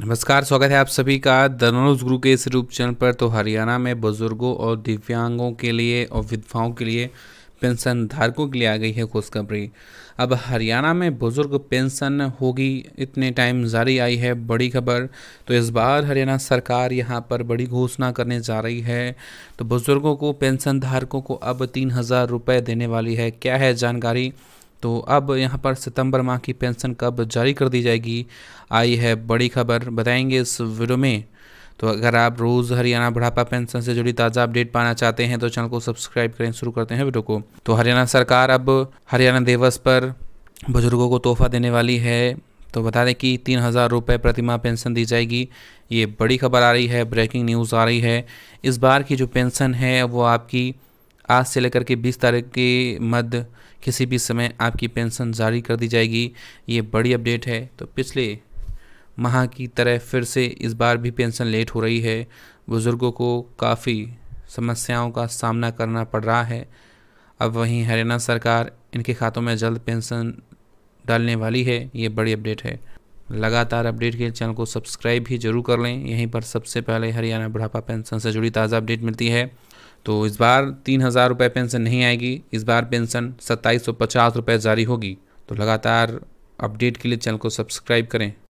नमस्कार स्वागत है आप सभी का धनुष गुरु के इस यूट्यूब चैनल पर तो हरियाणा में बुजुर्गों और दिव्यांगों के लिए और विधवाओं के लिए पेंशन धारकों के लिए आ गई है खुशखबरी अब हरियाणा में बुजुर्ग पेंशन होगी इतने टाइम जारी आई है बड़ी खबर तो इस बार हरियाणा सरकार यहां पर बड़ी घोषणा करने जा रही है तो बुजुर्गों को पेंशन धारकों को अब तीन हज़ार रुपये देने वाली है क्या है जानकारी तो अब यहाँ पर सितंबर माह की पेंशन कब जारी कर दी जाएगी आई है बड़ी खबर बताएंगे इस वीडियो में तो अगर आप रोज़ हरियाणा बुढ़ापा पेंशन से जुड़ी ताज़ा अपडेट पाना चाहते हैं तो चैनल को सब्सक्राइब करें शुरू करते हैं वीडियो को तो हरियाणा सरकार अब हरियाणा दिवस पर बुजुर्गों को तोहफा देने वाली है तो बता दें कि तीन हज़ार रुपये प्रतिमा पेंशन दी जाएगी ये बड़ी खबर आ रही है ब्रेकिंग न्यूज़ आ रही है इस बार की जो पेंशन है वो आपकी आज से लेकर के 20 तारीख के मध्य किसी भी समय आपकी पेंशन जारी कर दी जाएगी ये बड़ी अपडेट है तो पिछले माह की तरह फिर से इस बार भी पेंशन लेट हो रही है बुज़ुर्गों को काफ़ी समस्याओं का सामना करना पड़ रहा है अब वहीं हरियाणा सरकार इनके खातों में जल्द पेंशन डालने वाली है ये बड़ी अपडेट है लगातार अपडेट के लिए चैनल को सब्सक्राइब भी जरूर कर लें यहीं पर सबसे पहले हरियाणा बुढ़ापा पेंशन से जुड़ी ताज़ा अपडेट मिलती है तो इस बार तीन हज़ार रुपये पेंशन नहीं आएगी इस बार पेंशन सत्ताईस सौ पचास रुपये जारी होगी तो लगातार अपडेट के लिए चैनल को सब्सक्राइब करें